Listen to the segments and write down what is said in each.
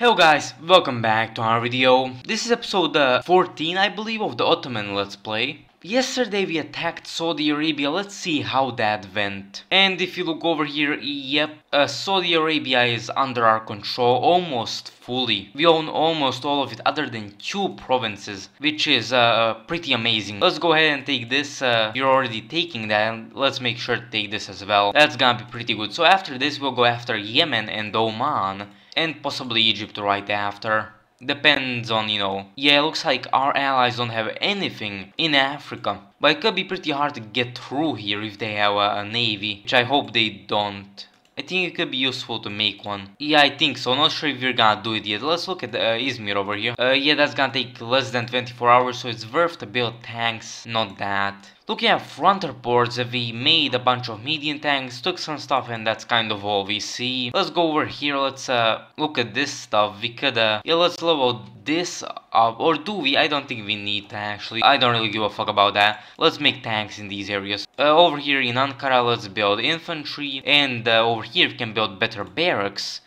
Hello guys, welcome back to our video. This is episode uh, 14 I believe of the Ottoman Let's Play. Yesterday we attacked Saudi Arabia, let's see how that went. And if you look over here, yep, uh, Saudi Arabia is under our control almost fully. We own almost all of it other than two provinces, which is uh, uh pretty amazing. Let's go ahead and take this, uh, are already taking that, and let's make sure to take this as well. That's gonna be pretty good. So after this we'll go after Yemen and Oman, and possibly Egypt right after. Depends on, you know. Yeah, looks like our allies don't have anything in Africa. But it could be pretty hard to get through here if they have a, a navy, which I hope they don't. I think it could be useful to make one. Yeah, I think so. Not sure if we're gonna do it yet. Let's look at uh, Izmir over here. Uh, yeah, that's gonna take less than 24 hours, so it's worth to build tanks. Not that. Looking at front reports, we made a bunch of medium tanks, took some stuff and that's kind of all we see. Let's go over here, let's uh, look at this stuff, we could, uh, yeah, let's level this up, or do we? I don't think we need to actually, I don't really give a fuck about that. Let's make tanks in these areas. Uh, over here in Ankara, let's build infantry, and uh, over here we can build better barracks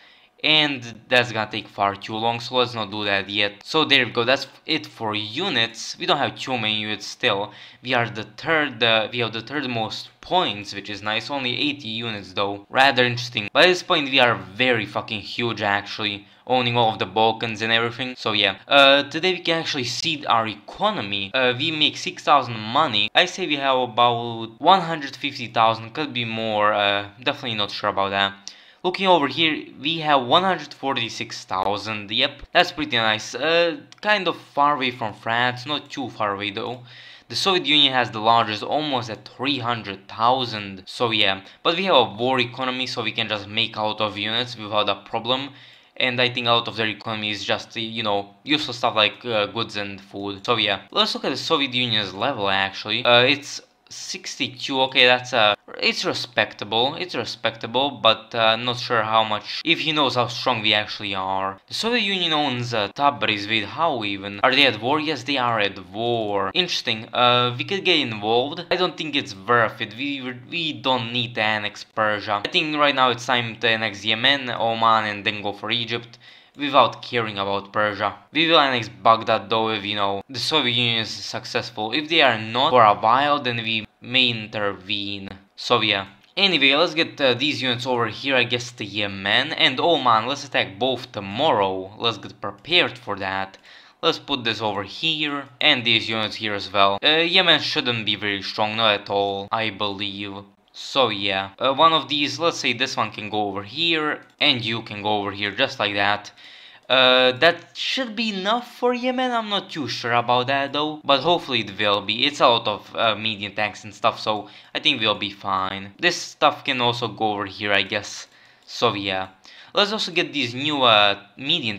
and that's gonna take far too long so let's not do that yet so there we go that's it for units we don't have too many units still we are the third uh, we have the third most points which is nice only 80 units though rather interesting by this point we are very fucking huge actually owning all of the Balkans and everything so yeah uh, today we can actually seed our economy uh, we make 6,000 money I say we have about 150,000 could be more uh, definitely not sure about that Looking over here, we have 146,000, yep, that's pretty nice. Uh, kind of far away from France, not too far away though. The Soviet Union has the largest, almost at 300,000, so yeah. But we have a war economy, so we can just make out of units without a problem and I think a lot of their economy is just, you know, useful stuff like uh, goods and food. So yeah, let's look at the Soviet Union's level actually. Uh, it's 62 okay that's a uh, it's respectable it's respectable but uh, not sure how much if he knows how strong we actually are the soviet union owns uh, tabriz with how even are they at war yes they are at war interesting uh we could get involved i don't think it's worth it we we don't need to annex persia i think right now it's time to annex yemen oman and then go for egypt without caring about Persia. We will annex Baghdad though if, you know, the Soviet Union is successful. If they are not for a while, then we may intervene. yeah. Anyway, let's get uh, these units over here against Yemen and Oman. Let's attack both tomorrow. Let's get prepared for that. Let's put this over here and these units here as well. Uh, Yemen shouldn't be very strong, not at all, I believe. So yeah, uh, one of these, let's say this one can go over here, and you can go over here, just like that. Uh, that should be enough for Yemen, I'm not too sure about that though, but hopefully it will be. It's a lot of uh, tanks and stuff, so I think we'll be fine. This stuff can also go over here, I guess. So yeah. Let's also get these new uh,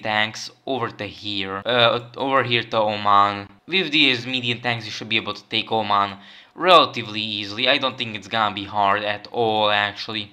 tanks over to here, uh, over here to Oman. With these medium tanks you should be able to take Oman relatively easily. I don't think it's gonna be hard at all actually.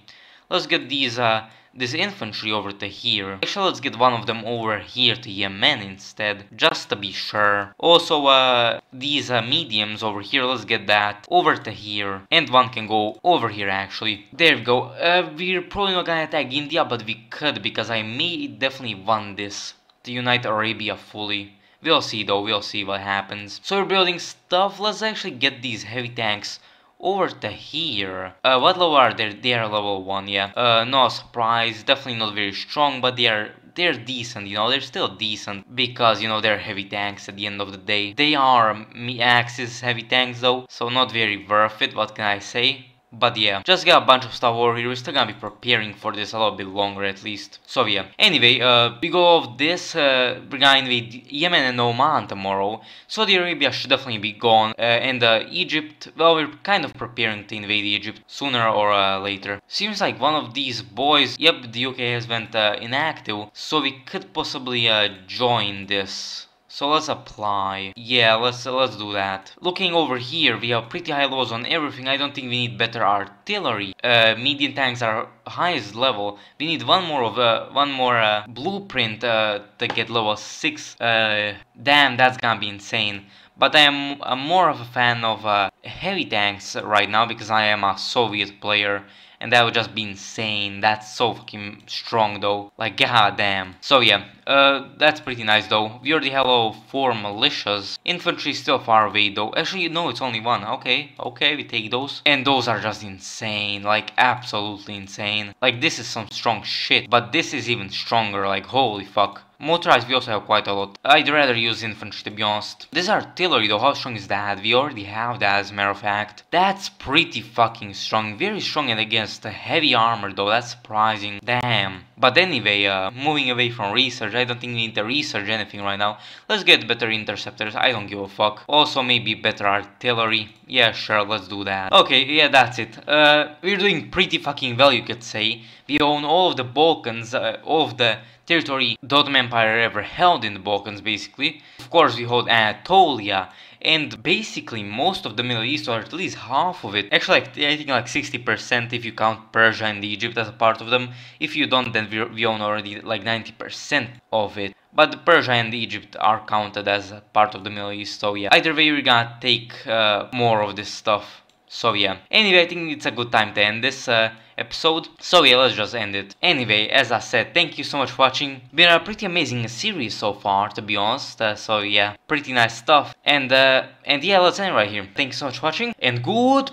Let's get these uh, this infantry over to here. Actually, let's get one of them over here to Yemen instead, just to be sure. Also, uh, these uh, mediums over here, let's get that over to here. And one can go over here, actually. There we go. Uh, we're probably not gonna attack India, but we could, because I may definitely want this to unite Arabia fully. We'll see though, we'll see what happens. So we're building stuff, let's actually get these heavy tanks over to here. Uh, what level are they? They are level 1, yeah. Uh, no surprise, definitely not very strong, but they are they're decent, you know, they're still decent because, you know, they're heavy tanks at the end of the day. They are me axis heavy tanks though, so not very worth it, what can I say? But yeah, just got a bunch of Star Wars heroes, still gonna be preparing for this a little bit longer at least. So yeah, anyway, uh, we go of this, uh, we're gonna invade Yemen and Oman tomorrow. Saudi Arabia should definitely be gone, uh, and uh, Egypt, well, we're kind of preparing to invade Egypt sooner or uh, later. Seems like one of these boys, yep, the UK has went uh, inactive, so we could possibly uh, join this. So let's apply. Yeah, let's let's do that. Looking over here, we have pretty high levels on everything. I don't think we need better artillery. Uh, medium tanks are highest level. We need one more of uh, one more uh, blueprint uh, to get level six. Uh, damn, that's gonna be insane. But I am more of a fan of uh, heavy tanks right now because I am a Soviet player and that would just be insane. That's so fucking strong though. Like goddamn. So yeah, uh, that's pretty nice though. We already have all four militias. Infantry is still far away though. Actually, no, it's only one. Okay, okay, we take those. And those are just insane. Like, absolutely insane. Like, this is some strong shit. But this is even stronger. Like, holy fuck. Motorized we also have quite a lot. I'd rather use infantry to be honest. This artillery though, how strong is that? We already have that as a matter of fact. That's pretty fucking strong. Very strong and against heavy armor though, that's surprising. Damn. But anyway, uh, moving away from research, research. I don't think we need to research anything right now. Let's get better interceptors. I don't give a fuck. Also, maybe better artillery. Yeah, sure, let's do that. Okay, yeah, that's it. Uh, we're doing pretty fucking well, you could say. We own all of the Balkans, uh, all of the territory the Ottoman Empire ever held in the Balkans, basically. Of course, we hold Anatolia and basically most of the Middle East or at least half of it actually like, I think like 60% if you count Persia and Egypt as a part of them if you don't then we, own already like 90% of it but Persia and Egypt are counted as part of the Middle East so yeah either way we're gonna take uh, more of this stuff so yeah, anyway I think it's a good time to end this uh, episode, so yeah let's just end it. Anyway, as I said, thank you so much for watching, been a pretty amazing series so far to be honest, uh, so yeah, pretty nice stuff, and uh, and yeah let's end right here, thank you so much for watching, and good